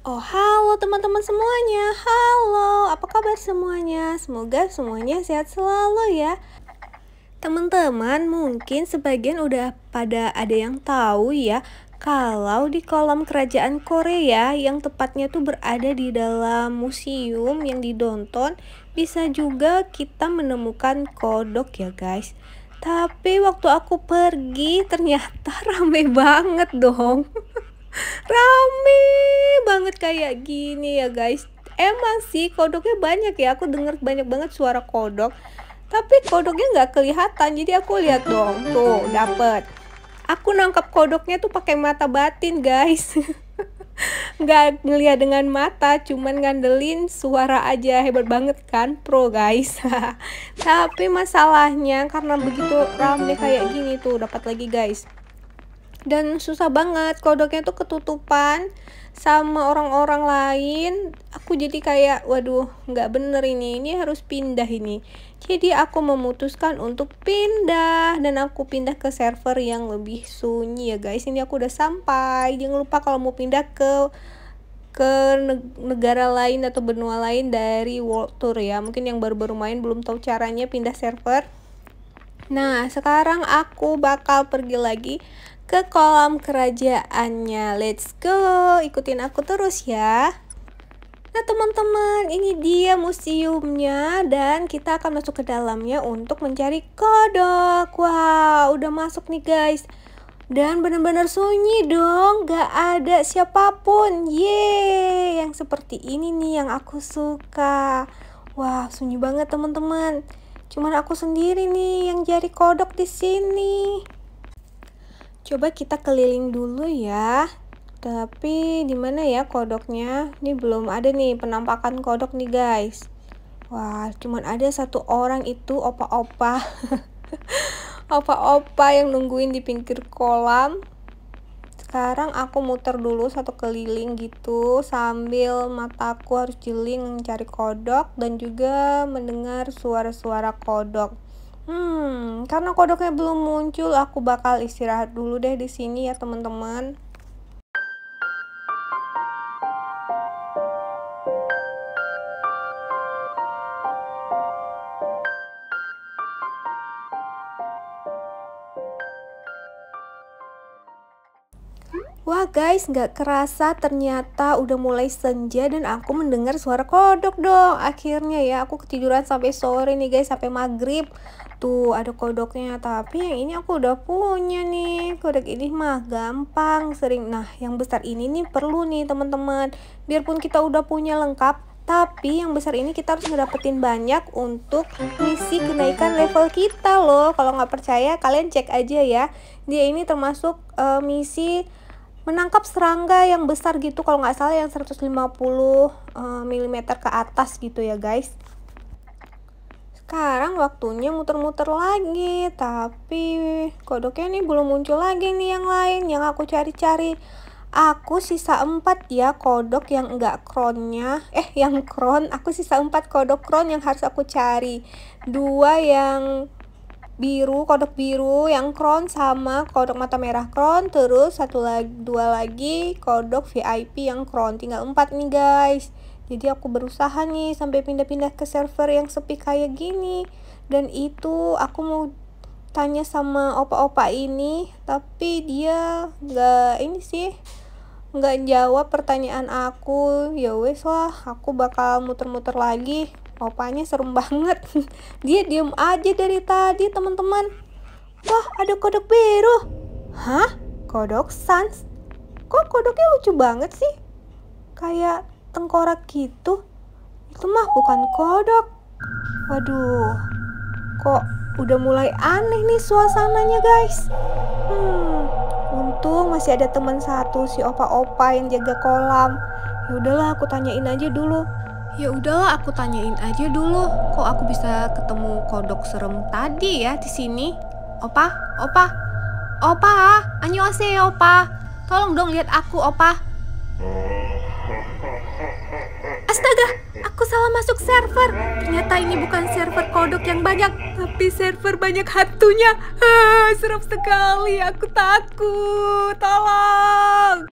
Oh halo teman-teman semuanya, halo apa kabar semuanya? Semoga semuanya sehat selalu ya Teman-teman mungkin sebagian udah pada ada yang tahu ya kalau di kolam kerajaan Korea yang tepatnya tuh berada di dalam museum yang didonton bisa juga kita menemukan kodok ya guys tapi waktu aku pergi ternyata rame banget dong rame banget kayak gini ya guys emang sih kodoknya banyak ya aku denger banyak banget suara kodok tapi kodoknya nggak kelihatan jadi aku lihat dong tuh dapet aku nangkap kodoknya tuh pakai mata batin guys nggak ngeliat dengan mata cuman ngandelin suara aja hebat banget kan pro guys tapi masalahnya karena begitu rame kayak gini tuh dapat lagi guys dan susah banget kodoknya tuh ketutupan sama orang-orang lain aku jadi kayak waduh nggak bener ini ini harus pindah ini jadi aku memutuskan untuk pindah dan aku pindah ke server yang lebih sunyi ya guys ini aku udah sampai jangan lupa kalau mau pindah ke ke negara lain atau benua lain dari world tour ya mungkin yang baru-baru main belum tahu caranya pindah server Nah, sekarang aku bakal pergi lagi ke kolam kerajaannya. Let's go, ikutin aku terus ya. Nah teman-teman ini dia museumnya dan kita akan masuk ke dalamnya untuk mencari kodok Wow udah masuk nih guys Dan benar-benar sunyi dong gak ada siapapun Yeay yang seperti ini nih yang aku suka Wah wow, sunyi banget teman-teman Cuman aku sendiri nih yang jari kodok di sini. Coba kita keliling dulu ya. Tapi di mana ya kodoknya? Ini belum ada nih penampakan kodok nih guys. Wah, cuman ada satu orang itu opa-opa. opa-opa yang nungguin di pinggir kolam sekarang aku muter dulu satu keliling gitu sambil mataku harus jeling mencari kodok dan juga mendengar suara-suara kodok. Hmm, karena kodoknya belum muncul, aku bakal istirahat dulu deh di sini ya teman-teman. Wah guys, nggak kerasa ternyata udah mulai senja dan aku mendengar suara kodok dong. Akhirnya ya, aku ketiduran sampai sore nih guys, sampai maghrib. Tuh ada kodoknya, tapi yang ini aku udah punya nih. Kodok ini mah gampang, sering. Nah, yang besar ini nih perlu nih teman-teman. Biarpun kita udah punya lengkap, tapi yang besar ini kita harus ngedapetin banyak untuk misi kenaikan level kita loh. Kalau nggak percaya, kalian cek aja ya. Dia ini termasuk uh, misi menangkap serangga yang besar gitu kalau nggak salah yang 150 eh, mm ke atas gitu ya guys sekarang waktunya muter-muter lagi tapi kodoknya nih belum muncul lagi nih yang lain yang aku cari-cari aku sisa 4 ya kodok yang enggak kronnya eh yang kron aku sisa 4 kodok kron yang harus aku cari dua yang biru kodok biru yang crown sama kodok mata merah crown terus satu lagi dua lagi kodok VIP yang crown tinggal empat nih guys jadi aku berusaha nih sampai pindah-pindah ke server yang sepi kayak gini dan itu aku mau tanya sama opa-opa ini tapi dia nggak ini sih nggak jawab pertanyaan aku ya wes lah aku bakal muter-muter lagi opanya serem banget dia diem aja dari tadi teman-teman wah ada kodok biru hah kodok sans kok kodoknya lucu banget sih kayak tengkorak gitu itu mah bukan kodok waduh kok udah mulai aneh nih suasananya guys hmm untung masih ada teman satu si opa-opa yang jaga kolam yaudahlah aku tanyain aja dulu Ya udahlah aku tanyain aja dulu kok aku bisa ketemu kodok serem tadi ya di sini. Opa, opa, opa, annyeonghaseyo opa. Tolong dong lihat aku opa. Astaga, aku salah masuk server. Ternyata ini bukan server kodok yang banyak, tapi server banyak hantunya. Serem sekali, aku takut. Tolong.